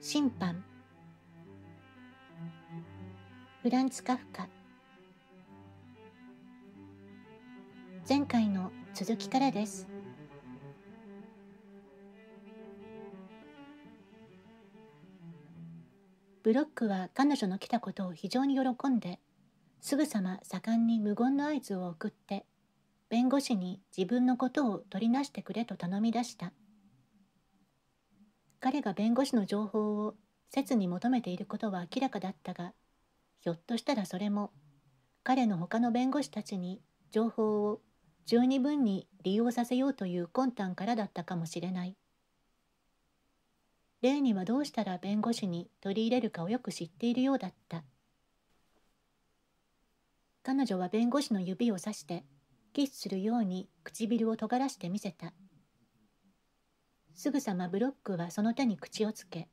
審判フランツ・カフカ前回の続きからですブロックは彼女の来たことを非常に喜んですぐさま盛んに無言の合図を送って弁護士に自分のことを取りなしてくれと頼み出した。彼が弁護士の情報を切に求めていることは明らかだったがひょっとしたらそれも彼の他の弁護士たちに情報を十二分に利用させようという魂胆からだったかもしれない。レイにはどうしたら弁護士に取り入れるかをよく知っているようだった。彼女は弁護士の指を指してキスするように唇を尖らしてみせた。すぐさまブロックはその手に口をつけ、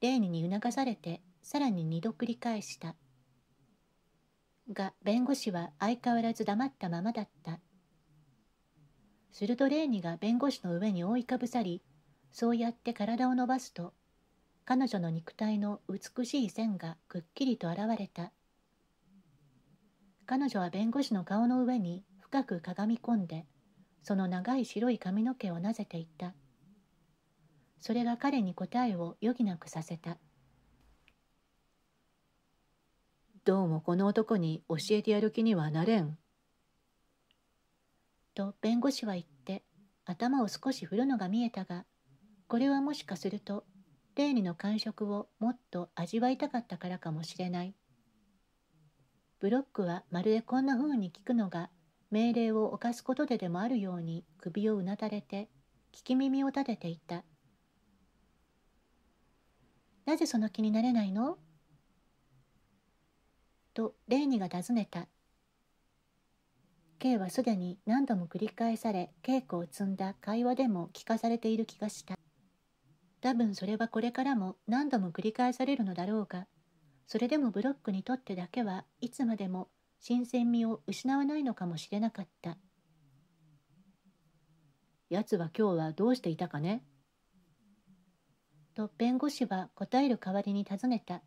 レーニに促されて、さらに二度繰り返した。が、弁護士は相変わらず黙ったままだった。するとレーニが弁護士の上に覆いかぶさり、そうやって体を伸ばすと、彼女の肉体の美しい線がくっきりと現れた。彼女は弁護士の顔の上に深くかがみ込んで、その長い白い髪の毛をなぜていた。それが彼に答えを余儀なくさせたどうもこの男に教えてやる気にはなれん。と弁護士は言って頭を少し振るのが見えたがこれはもしかすると例にの感触をもっと味わいたかったからかもしれないブロックはまるでこんな風に聞くのが命令を犯すことででもあるように首をうなだれて聞き耳を立てていたなぜその気になれないのとレーニが尋ねた K はすでに何度も繰り返され稽古を積んだ会話でも聞かされている気がした多分それはこれからも何度も繰り返されるのだろうがそれでもブロックにとってだけはいつまでも新鮮味を失わないのかもしれなかった奴は今日はどうしていたかねと弁護士は答える代わりに尋ねた。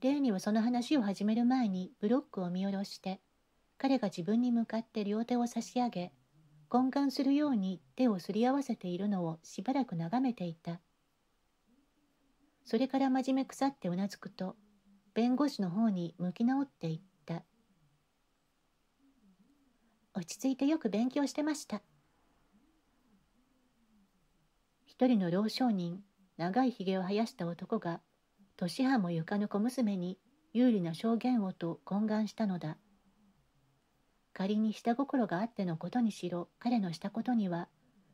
レーニはその話を始める前にブロックを見下ろして、彼が自分に向かって両手を差し上げ、懇願するように手をすり合わせているのをしばらく眺めていた。それから真面目腐ってうなずくと、弁護士の方に向き直っていった。落ち着いてよく勉強してました。人の老商人長いひげを生やした男が年派も床の小娘に有利な証言をと懇願したのだ仮に下心があってのことにしろ彼のしたことには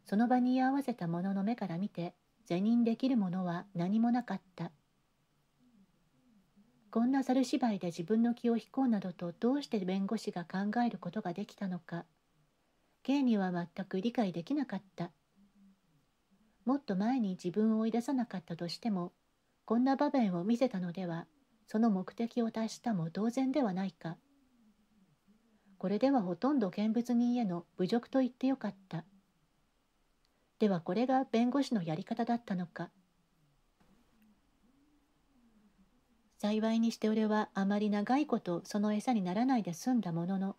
その場に居合わせた者の目から見て是認できるものは何もなかったこんな猿芝居で自分の気を引こうなどとどうして弁護士が考えることができたのか K には全く理解できなかったもっと前に自分を追い出さなかったとしてもこんな場面を見せたのではその目的を達したも同然ではないかこれではほとんど見物人への侮辱と言ってよかったではこれが弁護士のやり方だったのか幸いにして俺はあまり長いことその餌にならないで済んだものの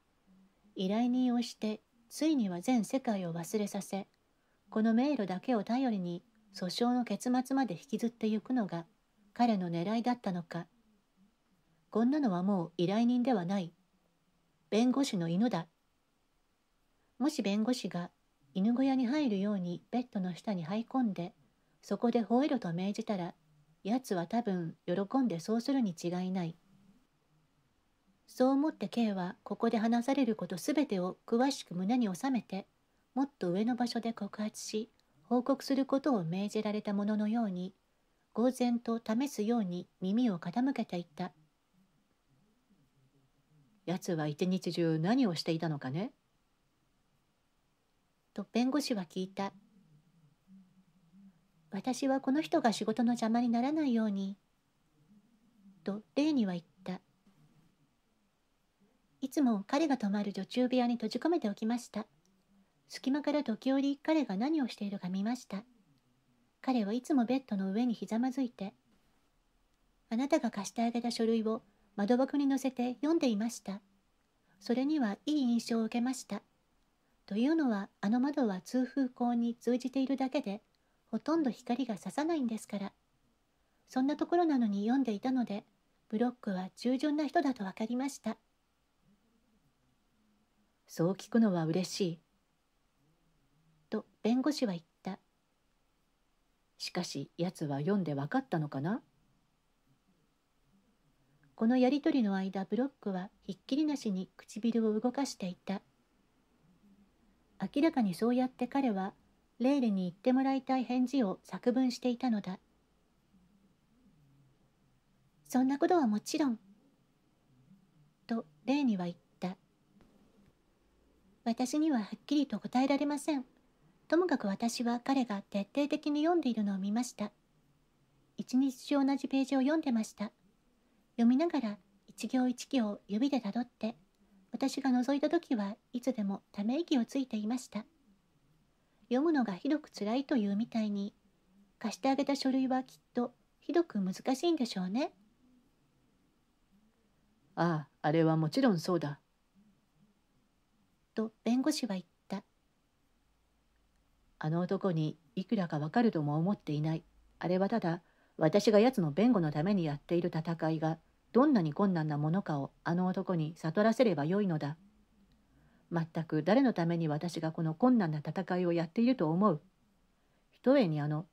依頼人をしてついには全世界を忘れさせこの迷路だけを頼りに訴訟の結末まで引きずってゆくのが彼の狙いだったのかこんなのはもう依頼人ではない弁護士の犬だもし弁護士が犬小屋に入るようにベッドの下に這い込んでそこで吠えろと命じたら奴は多分喜んでそうするに違いないそう思って K はここで話されること全てを詳しく胸に収めてもっと上の場所で告発し報告することを命じられたもののように呆然と試すように耳を傾けていた「た奴は一日中何をしていたのかねと弁護士は聞いた私はこの人が仕事の邪魔にならないようにと例には言ったいつも彼が泊まる女中部屋に閉じ込めておきました隙間から時折彼が何をしているか見ました彼はいつもベッドの上にひざまずいてあなたが貸してあげた書類を窓枠に載せて読んでいましたそれにはいい印象を受けましたというのはあの窓は通風口に通じているだけでほとんど光が差さないんですからそんなところなのに読んでいたのでブロックは従順な人だと分かりましたそう聞くのは嬉しいと弁護士は言ったしかし奴は読んで分かったのかなこのやりとりの間ブロックはひっきりなしに唇を動かしていた明らかにそうやって彼はレイレに言ってもらいたい返事を作文していたのだそんなことはもちろんとレイには言った私にははっきりと答えられませんともかく私は彼が徹底的に読んでいるのを見ました一日中同じページを読んでました読みながら一行一行を指でたどって私が覗いた時はいつでもため息をついていました読むのがひどくつらいというみたいに貸してあげた書類はきっとひどく難しいんでしょうねあああれはもちろんそうだと弁護士は言った。あの男にいくらかわかるとも思っていない。あれはただ、私が奴の弁護のためにやっている戦いが、どんなに困難なものかをあの男に悟らせればよいのだ。まったく誰のために私がこの困難な戦いをやっていると思う。ひとえにあの、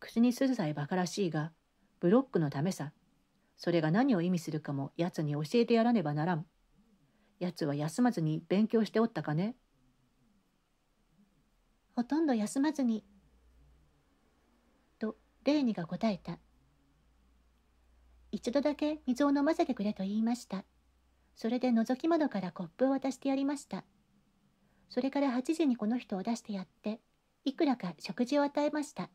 口にするさえ馬鹿らしいが、ブロックのためさ。それが何を意味するかも奴に教えてやらねばならん。奴は休まずに勉強しておったかねほとんど休まずに。と、レーニが答えた。一度だけ水を飲ませてくれと言いました。それで覗き窓からコップを渡してやりました。それから8時にこの人を出してやって、いくらか食事を与えました。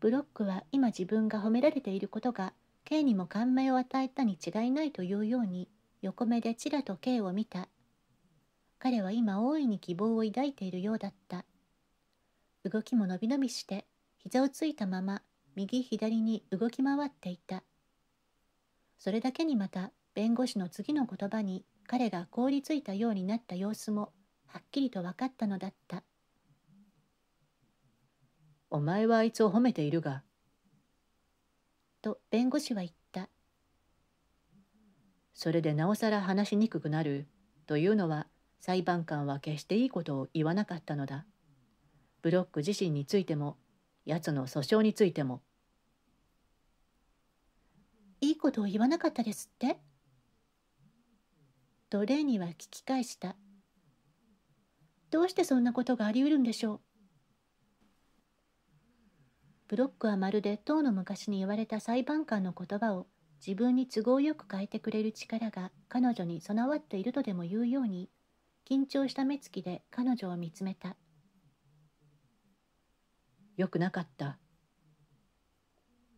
ブロックは今自分が褒められていることが K にも感銘を与えたに違いないというように横目でちらと K を見た彼は今大いに希望を抱いているようだった動きも伸び伸びして膝をついたまま右左に動き回っていたそれだけにまた弁護士の次の言葉に彼が凍りついたようになった様子もはっきりと分かったのだった「お前はあいつを褒めているが」と弁護士は言った「それでなおさら話しにくくなるというのは裁判官は決していいことを言わなかったのだ。ブロック自身についても、奴の訴訟についても。いいことを言わなかったですってとレには聞き返した。どうしてそんなことがありうるんでしょうブロックはまるで当の昔に言われた裁判官の言葉を自分に都合よく変えてくれる力が彼女に備わっているとでも言うように緊張した目つきで彼女を見つめた。よくなかった。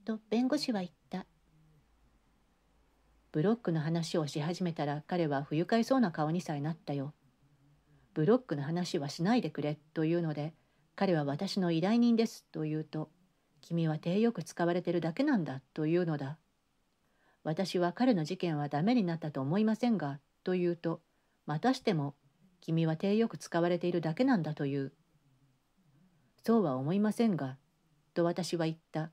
と弁護士は言った。ブロックの話をし始めたら彼は不愉快そうな顔にさえなったよ。ブロックの話はしないでくれというので彼は私の依頼人ですと言うと君は手よく使われてるだけなんだというのだ。私は彼の事件はダメになったと思いませんがと言うとまたしても君は手よく使われているだけなんだという。そうは思いませんが、と私は言った。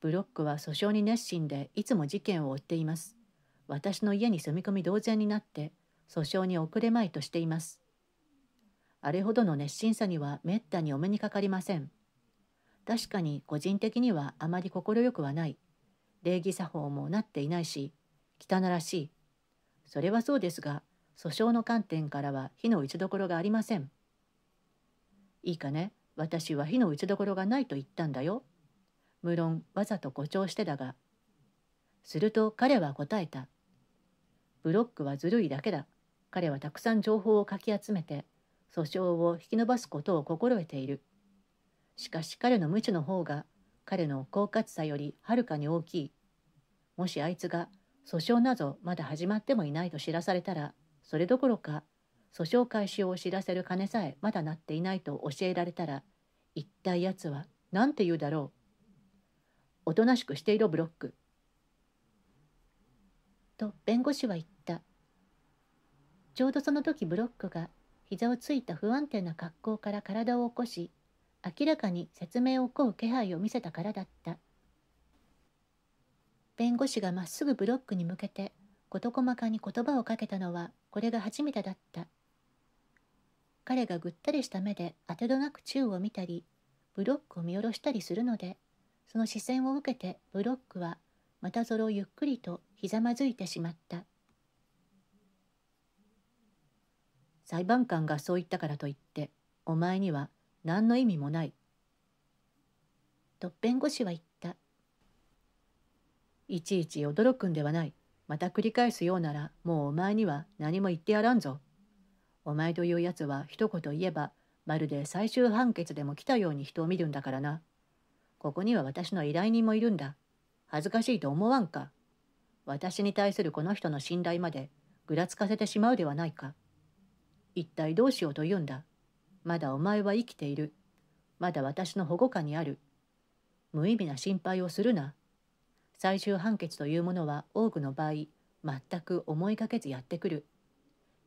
ブロックは訴訟に熱心でいつも事件を追っています。私の家に住み込み同然になって訴訟に遅れまいとしています。あれほどの熱心さにはめったにお目にかかりません。確かに個人的にはあまり快くはない。礼儀作法もなっていないし、汚らしい。それはそうですが、訴訟の観点からは非の打ちどころがありません。いいかね、私は非の打ちどころがないと言ったんだよ。無論わざと誇張してだが。すると彼は答えた。ブロックはずるいだけだ。彼はたくさん情報をかき集めて、訴訟を引き延ばすことを心得ている。しかし彼の無知の方が彼の狡猾さよりはるかに大きい。もしあいつが訴訟などまだ始まってもいないと知らされたらそれどころか訴訟開始を知らせる金さえまだなっていないと教えられたら一体奴は何て言うだろうおとなしくしていろブロックと弁護士は言ったちょうどその時ブロックが膝をついた不安定な格好から体を起こし明らかに説明を請う気配を見せたからだった弁護士がまっすぐブロックに向けて事細かに言葉をかけたのはこれが初めてだった彼がぐったりした目で当てどなく宙を見たりブロックを見下ろしたりするのでその視線を受けてブロックはまたそれをゆっくりとひざまずいてしまった裁判官がそう言ったからといってお前には何の意味もないと弁護士は言ったいちいち驚くんではないまた繰り返すようならもうお前には何も言ってやらんぞ。お前というやつは一言言えばまるで最終判決でも来たように人を見るんだからな。ここには私の依頼人もいるんだ。恥ずかしいと思わんか。私に対するこの人の信頼までぐらつかせてしまうではないか。一体どうしようと言うんだ。まだお前は生きている。まだ私の保護下にある。無意味な心配をするな。最終判決というものは多くの場合全く思いがけずやってくる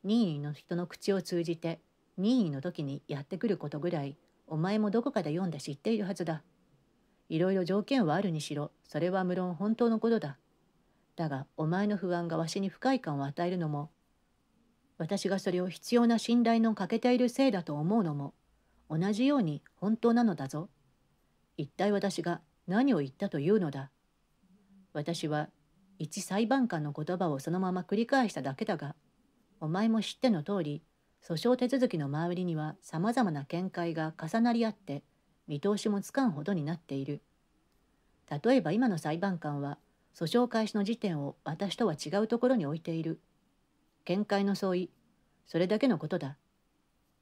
任意の人の口を通じて任意の時にやってくることぐらいお前もどこかで読んで知っているはずだいろいろ条件はあるにしろそれは無論本当のことだだがお前の不安がわしに不快感を与えるのも私がそれを必要な信頼の欠けているせいだと思うのも同じように本当なのだぞ一体私が何を言ったというのだ私は一裁判官の言葉をそのまま繰り返しただけだがお前も知っての通り訴訟手続きの周りにはさまざまな見解が重なり合って見通しもつかんほどになっている例えば今の裁判官は訴訟開始の時点を私とは違うところに置いている見解の相違それだけのことだ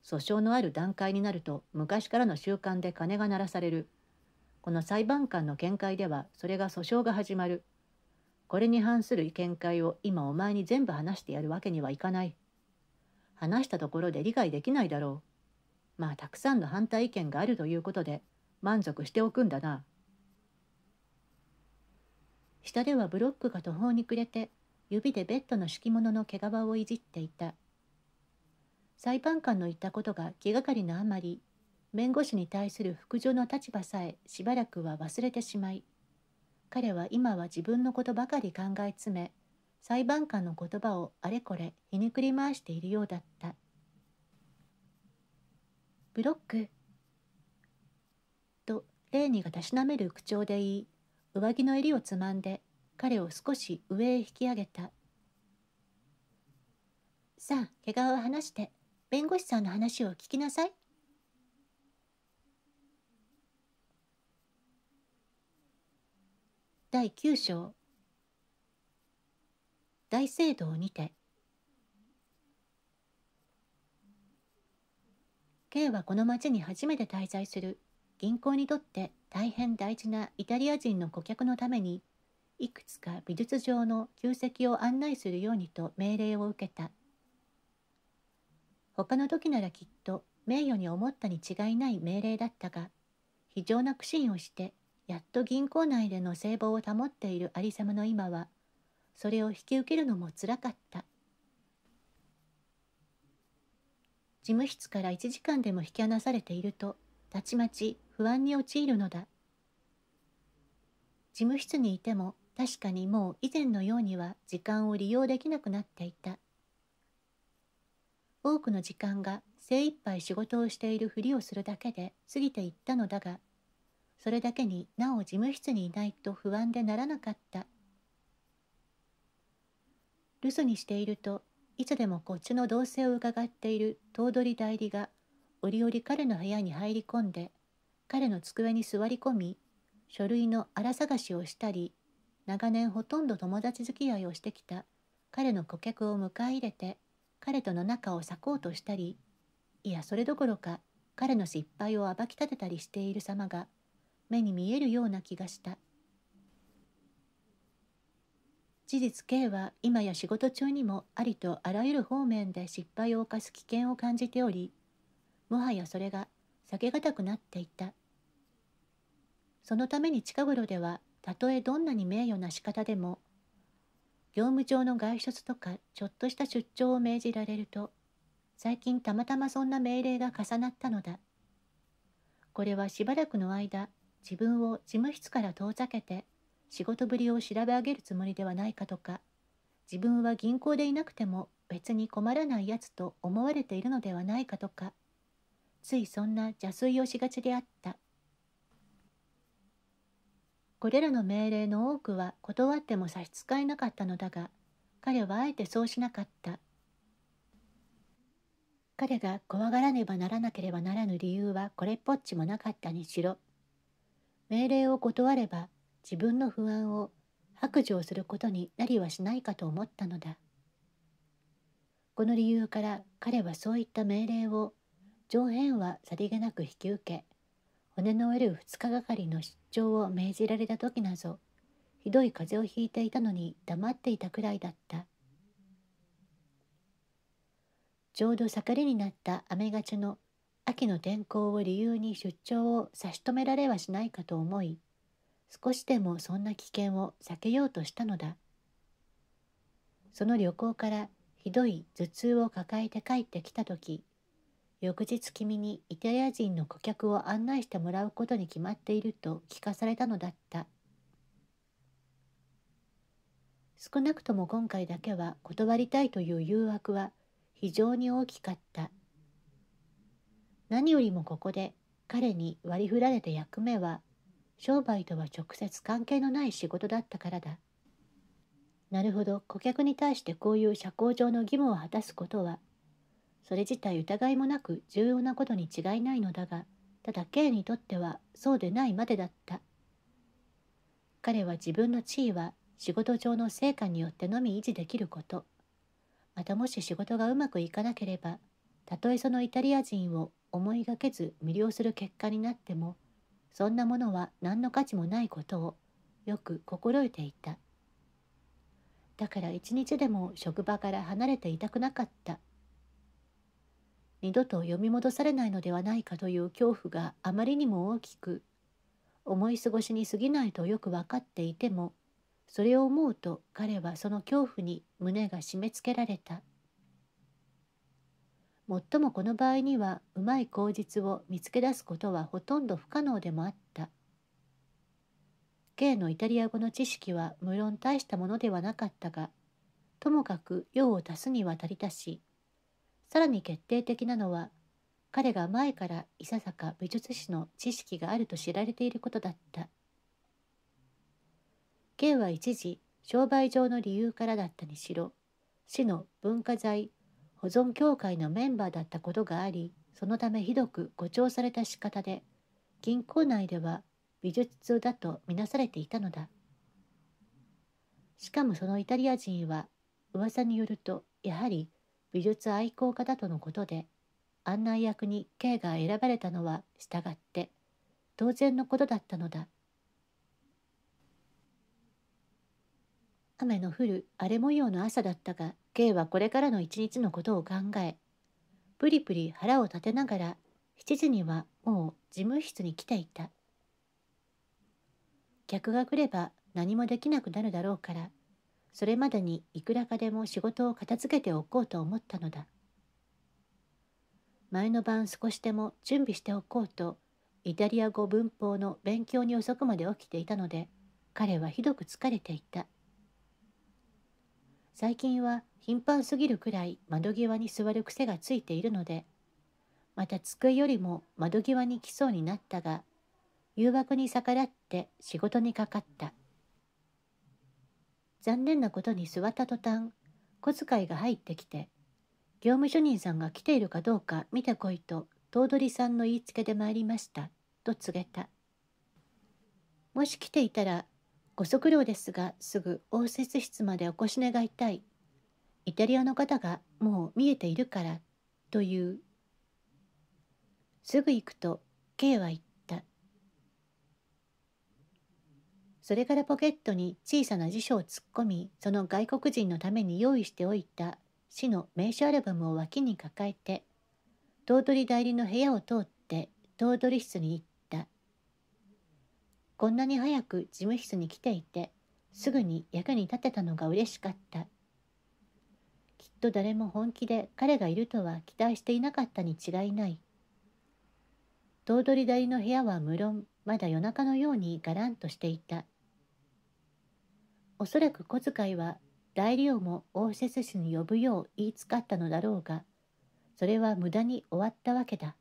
訴訟のある段階になると昔からの習慣で鐘が鳴らされるこの裁判官の見解ではそれが訴訟が始まるこれに反する見解を今お前に全部話してやるわけにはいかない話したところで理解できないだろうまあたくさんの反対意見があるということで満足しておくんだな下ではブロックが途方に暮れて指でベッドの敷物の毛皮をいじっていた裁判官の言ったことが気がかりのあまり弁護士に対する服従の立場さえしばらくは忘れてしまい彼は今は自分のことばかり考え詰め裁判官の言葉をあれこれひねくり回しているようだった「ブロック」とレーニがたしなめる口調で言い上着の襟をつまんで彼を少し上へ引き上げた「さあ怪我を話して弁護士さんの話を聞きなさい」第9章大聖堂にて K はこの町に初めて滞在する銀行にとって大変大事なイタリア人の顧客のためにいくつか美術上の旧跡を案内するようにと命令を受けた他の時ならきっと名誉に思ったに違いない命令だったが非常な苦心をしてやっと銀行内での聖望を保っている有様の今はそれを引き受けるのもつらかった事務室から1時間でも引き離されているとたちまち不安に陥るのだ事務室にいても確かにもう以前のようには時間を利用できなくなっていた多くの時間が精一杯仕事をしているふりをするだけで過ぎていったのだがそれだけになお事務室にいないと不安でならなかった留守にしているといつでもこっちの動静を伺っている頭取代理が折々彼の部屋に入り込んで彼の机に座り込み書類の荒探しをしたり長年ほとんど友達付き合いをしてきた彼の顧客を迎え入れて彼との仲を裂こうとしたりいやそれどころか彼の失敗を暴き立てたりしている様が目に見えるような気がした事実 K は今や仕事中にもありとあらゆる方面で失敗を犯す危険を感じておりもはやそれが避けがたくなっていたそのために近頃ではたとえどんなに名誉な仕方でも業務上の外出とかちょっとした出張を命じられると最近たまたまそんな命令が重なったのだこれはしばらくの間自分を事務室から遠ざけて仕事ぶりを調べ上げるつもりではないかとか自分は銀行でいなくても別に困らないやつと思われているのではないかとかついそんな邪推をしがちであったこれらの命令の多くは断っても差し支えなかったのだが彼はあえてそうしなかった彼が怖がらねばならなければならぬ理由はこれっぽっちもなかったにしろ命令を断れば自分の不安を白状することになりはしないかと思ったのだこの理由から彼はそういった命令を上辺はさりげなく引き受け骨の折る2日がかりの出張を命じられた時なぞひどい風邪をひいていたのに黙っていたくらいだったちょうど盛りになった雨がちの秋の天候を理由に出張を差し止められはしないかと思い少しでもそんな危険を避けようとしたのだその旅行からひどい頭痛を抱えて帰ってきた時翌日君にイタリア人の顧客を案内してもらうことに決まっていると聞かされたのだった少なくとも今回だけは断りたいという誘惑は非常に大きかった何よりもここで彼に割り振られた役目は商売とは直接関係のない仕事だったからだ。なるほど顧客に対してこういう社交上の義務を果たすことはそれ自体疑いもなく重要なことに違いないのだがただ K にとってはそうでないまでだった彼は自分の地位は仕事上の成果によってのみ維持できることまたもし仕事がうまくいかなければたとえそのイタリア人を思いがけず魅了する結果になってもそんなものは何の価値もないことをよく心得ていただから一日でも職場から離れていたくなかった二度と読み戻されないのではないかという恐怖があまりにも大きく思い過ごしに過ぎないとよく分かっていてもそれを思うと彼はその恐怖に胸が締め付けられた。もっともこの場合にはうまい口実を見つけ出すことはほとんど不可能でもあった K のイタリア語の知識は無論大したものではなかったがともかく用を足すには足りたしさらに決定的なのは彼が前からいささか美術史の知識があると知られていることだった K は一時商売上の理由からだったにしろ市の文化財保存協会のメンバーだったことがありそのためひどく誇張された仕方で銀行内では美術通だとみなされていたのだしかもそのイタリア人は噂によるとやはり美術愛好家だとのことで案内役に K が選ばれたのは従って当然のことだったのだ雨の降る荒れ模様の朝だったが K はこれからの一日のことを考え、プリプリ腹を立てながら、7時にはもう事務室に来ていた。客が来れば何もできなくなるだろうから、それまでにいくらかでも仕事を片付けておこうと思ったのだ。前の晩少しでも準備しておこうと、イタリア語文法の勉強に遅くまで起きていたので、彼はひどく疲れていた。最近は頻繁すぎるくらい窓際に座る癖がついているのでまた机よりも窓際に来そうになったが誘惑に逆らって仕事にかかった残念なことに座った途端小遣いが入ってきて業務主任さんが来ているかどうか見てこいと頭取さんの言いつけで参りましたと告げたもし来ていたらご足労ですがすぐ応接室までお越し願いたい。イタリアの方がもう見えているから、という。すぐ行くと K は言った。それからポケットに小さな辞書を突っ込み、その外国人のために用意しておいた市の名所アルバムを脇に抱えて、頭取代理の部屋を通って頭取室に行った。こんなに早く事務室に来ていてすぐに役に立てたのが嬉しかったきっと誰も本気で彼がいるとは期待していなかったに違いない頭取代の部屋は無論まだ夜中のようにがらんとしていたおそらく小遣いは代理をも応接室に呼ぶよう言いつかったのだろうがそれは無駄に終わったわけだ